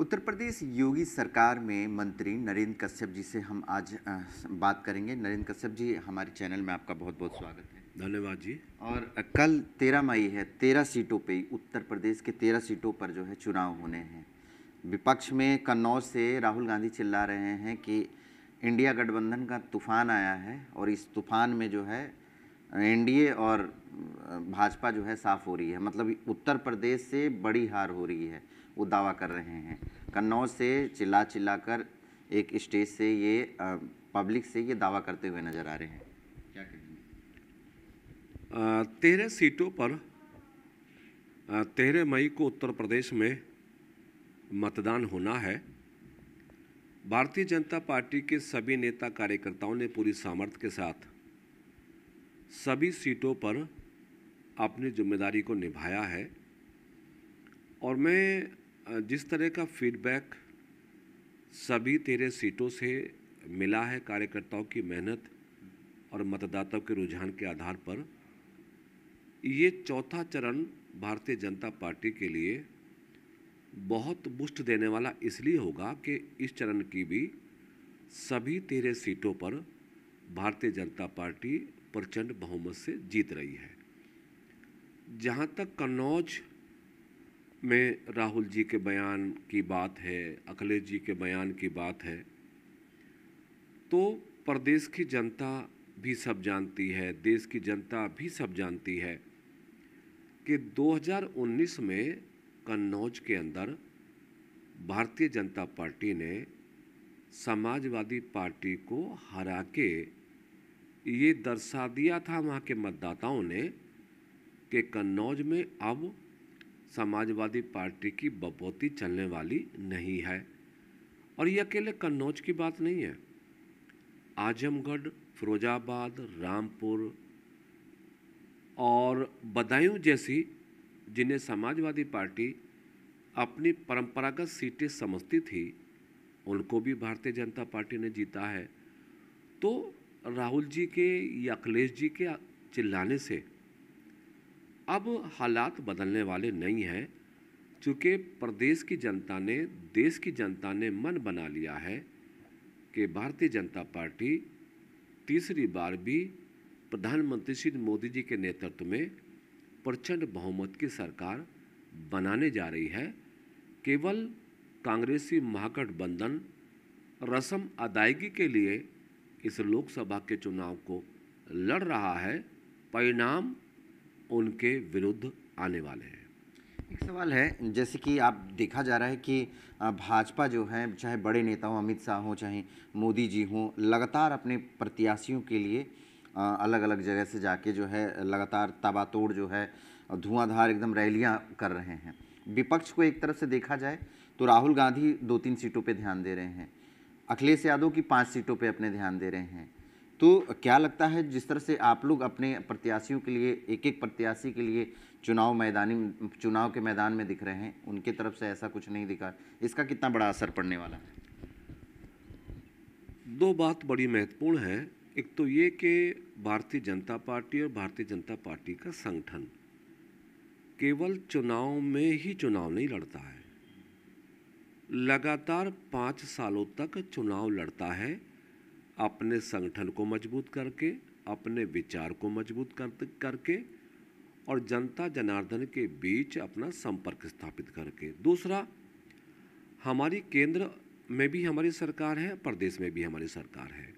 उत्तर प्रदेश योगी सरकार में मंत्री नरेंद्र कश्यप जी से हम आज बात करेंगे नरेंद्र कश्यप जी हमारे चैनल में आपका बहुत बहुत स्वागत है धन्यवाद जी और कल तेरह मई है तेरह सीटों पे उत्तर प्रदेश के तेरह सीटों पर जो है चुनाव होने हैं विपक्ष में कन्नौज से राहुल गांधी चिल्ला रहे हैं कि इंडिया गठबंधन का तूफान आया है और इस तूफान में जो है एन और भाजपा जो है साफ हो रही है मतलब उत्तर प्रदेश से बड़ी हार हो रही है वो दावा कर रहे हैं कन्नौज से चिल्ला चिल्ला कर एक स्टेज से ये पब्लिक से ये दावा करते हुए नज़र आ रहे हैं क्या तेरह सीटों पर तेरह मई को उत्तर प्रदेश में मतदान होना है भारतीय जनता पार्टी के सभी नेता कार्यकर्ताओं ने पूरी सामर्थ्य के साथ सभी सीटों पर अपनी जिम्मेदारी को निभाया है और मैं जिस तरह का फीडबैक सभी तेरे सीटों से मिला है कार्यकर्ताओं की मेहनत और मतदाताओं के रुझान के आधार पर ये चौथा चरण भारतीय जनता पार्टी के लिए बहुत बुस्ट देने वाला इसलिए होगा कि इस चरण की भी सभी तेरह सीटों पर भारतीय जनता पार्टी प्रचंड बहुमत से जीत रही है जहाँ तक कन्नौज में राहुल जी के बयान की बात है अखिलेश जी के बयान की बात है तो प्रदेश की जनता भी सब जानती है देश की जनता भी सब जानती है कि 2019 में कन्नौज के अंदर भारतीय जनता पार्टी ने समाजवादी पार्टी को हरा के ये दर्शा दिया था वहाँ के मतदाताओं ने कि कन्नौज में अब समाजवादी पार्टी की बपोती चलने वाली नहीं है और ये अकेले कन्नौज की बात नहीं है आजमगढ़ फिरोजाबाद रामपुर और बदायूं जैसी जिन्हें समाजवादी पार्टी अपनी परंपरागत सीटें समझती थी उनको भी भारतीय जनता पार्टी ने जीता है तो राहुल जी के या अखिलेश जी के चिल्लाने से अब हालात बदलने वाले नहीं हैं चूँकि प्रदेश की जनता ने देश की जनता ने मन बना लिया है कि भारतीय जनता पार्टी तीसरी बार भी प्रधानमंत्री श्री मोदी जी के नेतृत्व में प्रचंड बहुमत की सरकार बनाने जा रही है केवल कांग्रेसी महागठबंधन रसम अदायगी के लिए इस लोकसभा के चुनाव को लड़ रहा है परिणाम उनके विरुद्ध आने वाले हैं एक सवाल है जैसे कि आप देखा जा रहा है कि भाजपा जो है चाहे बड़े नेता हों अमित शाह हों चाहे मोदी जी हों लगातार अपने प्रत्याशियों के लिए अलग अलग जगह से जाके जो है लगातार ताबातोड़ जो है धुआंधार एकदम रैलियां कर रहे हैं विपक्ष को एक तरफ से देखा जाए तो राहुल गांधी दो तीन सीटों पर ध्यान दे रहे हैं अखिलेश यादव की पाँच सीटों पर अपने ध्यान दे रहे हैं तो क्या लगता है जिस तरह से आप लोग अपने प्रत्याशियों के लिए एक एक प्रत्याशी के लिए चुनाव मैदानी चुनाव के मैदान में दिख रहे हैं उनके तरफ से ऐसा कुछ नहीं दिखा इसका कितना बड़ा असर पड़ने वाला है दो बात बड़ी महत्वपूर्ण है एक तो ये कि भारतीय जनता पार्टी और भारतीय जनता पार्टी का संगठन केवल चुनाव में ही चुनाव नहीं लड़ता है लगातार पाँच सालों तक चुनाव लड़ता है अपने संगठन को मजबूत करके अपने विचार को मजबूत कर करके और जनता जनार्दन के बीच अपना संपर्क स्थापित करके दूसरा हमारी केंद्र में भी हमारी सरकार है प्रदेश में भी हमारी सरकार है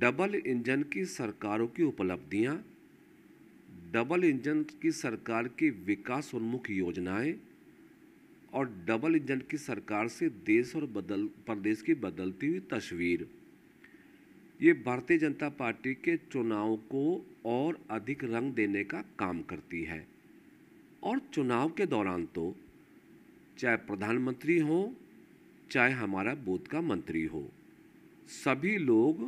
डबल इंजन की सरकारों की उपलब्धियां डबल इंजन की सरकार की विकास उन्मुख योजनाएं और डबल इंजन की सरकार से देश और बदल प्रदेश की बदलती हुई तस्वीर ये भारतीय जनता पार्टी के चुनाव को और अधिक रंग देने का काम करती है और चुनाव के दौरान तो चाहे प्रधानमंत्री हो चाहे हमारा बूथ का मंत्री हो सभी लोग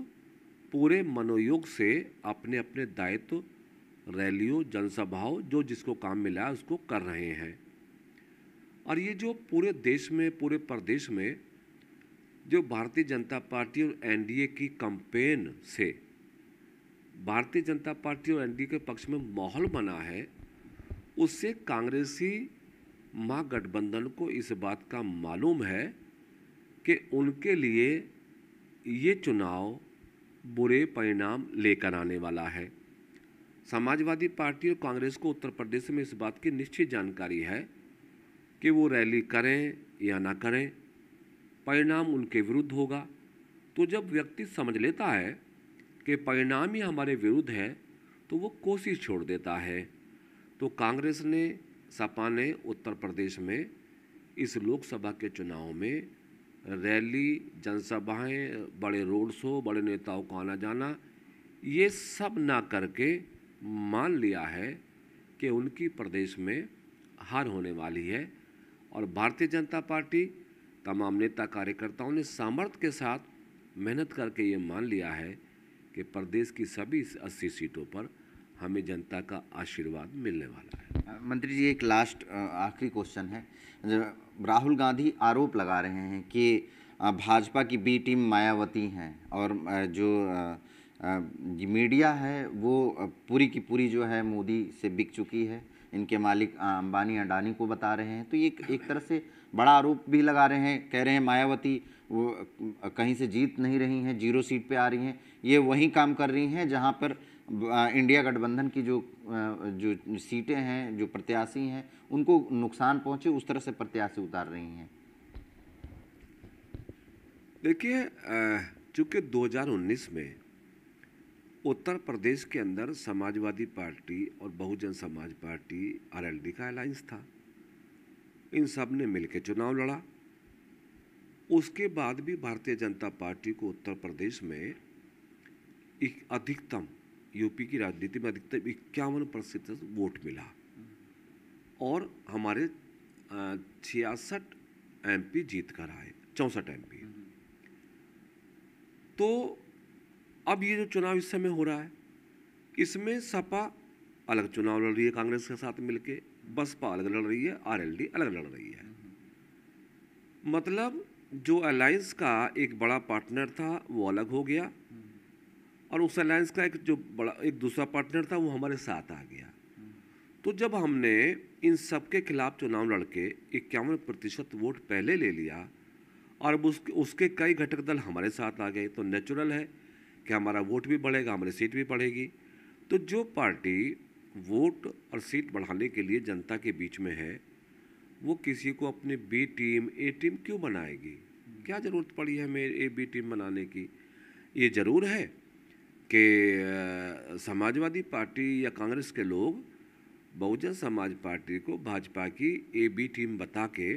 पूरे मनोयोग से अपने अपने दायित्व रैलियों जनसभाओं जो जिसको काम मिला उसको कर रहे हैं और ये जो पूरे देश में पूरे प्रदेश में जो भारतीय जनता पार्टी और एनडीए की कंपेन से भारतीय जनता पार्टी और एनडीए के पक्ष में माहौल बना है उससे कांग्रेसी महागठबंधन को इस बात का मालूम है कि उनके लिए ये चुनाव बुरे परिणाम लेकर आने वाला है समाजवादी पार्टी और कांग्रेस को उत्तर प्रदेश में इस बात की निश्चित जानकारी है कि वो रैली करें या ना करें परिणाम उनके विरुद्ध होगा तो जब व्यक्ति समझ लेता है कि परिणाम ही हमारे विरुद्ध है तो वो कोशिश छोड़ देता है तो कांग्रेस ने सपा ने उत्तर प्रदेश में इस लोकसभा के चुनाव में रैली जनसभाएं बड़े रोड शो बड़े नेताओं का आना जाना ये सब ना करके मान लिया है कि उनकी प्रदेश में हार होने वाली है और भारतीय जनता पार्टी तमाम नेता कार्यकर्ताओं ने सामर्थ्य के साथ मेहनत करके ये मान लिया है कि प्रदेश की सभी अस्सी सीटों पर हमें जनता का आशीर्वाद मिलने वाला है मंत्री जी एक लास्ट आखिरी क्वेश्चन है राहुल गांधी आरोप लगा रहे हैं कि भाजपा की बी टीम मायावती हैं और जो मीडिया है वो पूरी की पूरी जो है मोदी से बिक चुकी है इनके मालिक अंबानी अडानी को बता रहे हैं तो ये एक तरह से बड़ा आरोप भी लगा रहे हैं कह रहे हैं मायावती वो कहीं से जीत नहीं रही हैं जीरो सीट पे आ रही हैं ये वही काम कर रही हैं जहाँ पर इंडिया गठबंधन की जो जो सीटें हैं जो प्रत्याशी हैं उनको नुकसान पहुँचे उस तरह से प्रत्याशी उतार रही हैं देखिए चूंकि 2019 में उत्तर प्रदेश के अंदर समाजवादी पार्टी और बहुजन समाज पार्टी आरएलडी का अलायंस था इन सब ने मिलकर चुनाव लड़ा उसके बाद भी भारतीय जनता पार्टी को उत्तर प्रदेश में अधिकतम यूपी की राजनीति में अधिकतम इक्यावन प्रतिशत वोट मिला और हमारे छियासठ एमपी जीत कर आए चौंसठ एमपी तो अब ये जो चुनाव इस समय हो रहा है इसमें सपा अलग चुनाव लड़ रही है कांग्रेस के साथ मिलके बसपा अलग लड़ रही है आरएलडी अलग लड़ रही है मतलब जो अलायंस का एक बड़ा पार्टनर था वो अलग हो गया और उस अलायंस का एक जो बड़ा एक दूसरा पार्टनर था वो हमारे साथ आ गया तो जब हमने इन सब के खिलाफ चुनाव लड़के इक्यावन प्रतिशत वोट पहले ले लिया और अब उसके उसके कई घटक दल हमारे साथ आ गए तो नेचुरल है कि हमारा वोट भी बढ़ेगा हमारी सीट भी बढ़ेगी तो जो पार्टी वोट और सीट बढ़ाने के लिए जनता के बीच में है वो किसी को अपनी बी टीम ए टीम क्यों बनाएगी क्या ज़रूरत पड़ी है हमें ए बी टीम बनाने की ये ज़रूर है कि समाजवादी पार्टी या कांग्रेस के लोग बहुजन समाज पार्टी को भाजपा की ए बी टीम बता के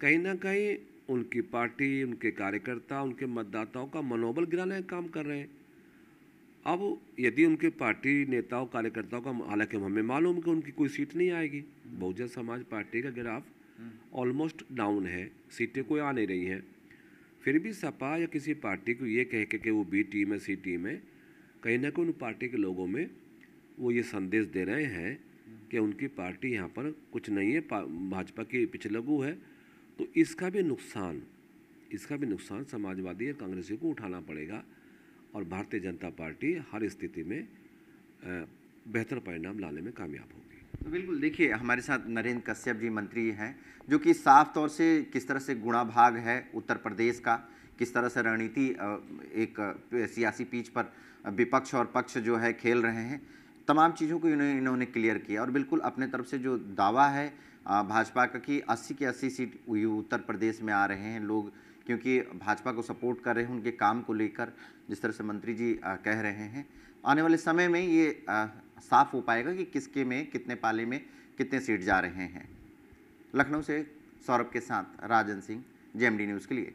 कहीं ना कहीं उनकी पार्टी उनके कार्यकर्ता उनके मतदाताओं का मनोबल गिराने का काम कर रहे हैं अब यदि उनके पार्टी नेताओं कार्यकर्ताओं का हालांकि हमें मालूम है कि उनकी कोई सीट नहीं आएगी बहुजन समाज पार्टी का ग्राफ ऑलमोस्ट डाउन है सीटें कोई आ नहीं रही हैं फिर भी सपा या किसी पार्टी को ये कह के कि वो बी टीम है सी टीम है कहीं ना कहीं उन पार्टी के लोगों में वो ये संदेश दे रहे हैं हम्म। कि उनकी पार्टी यहाँ पर कुछ नहीं है भाजपा की पिछलगु है तो इसका भी नुकसान इसका भी नुकसान समाजवादी या कांग्रेसी को उठाना पड़ेगा और भारतीय जनता पार्टी हर स्थिति में बेहतर परिणाम लाने में कामयाब होगी तो बिल्कुल देखिए हमारे साथ नरेंद्र कश्यप जी मंत्री हैं जो कि साफ तौर से किस तरह से गुणा भाग है उत्तर प्रदेश का किस तरह से रणनीति एक सियासी पीच पर विपक्ष और पक्ष जो है खेल रहे हैं तमाम चीज़ों को इन्होंने इन्होंने क्लियर किया और बिल्कुल अपने तरफ से जो दावा है भाजपा का कि 80 के 80 सीट उत्तर प्रदेश में आ रहे हैं लोग क्योंकि भाजपा को सपोर्ट कर रहे हैं उनके काम को लेकर जिस तरह से मंत्री जी कह रहे हैं आने वाले समय में ये साफ हो पाएगा कि किसके में कितने पाले में कितने सीट जा रहे हैं लखनऊ से सौरभ के साथ राजन सिंह जेएमडी न्यूज़ के लिए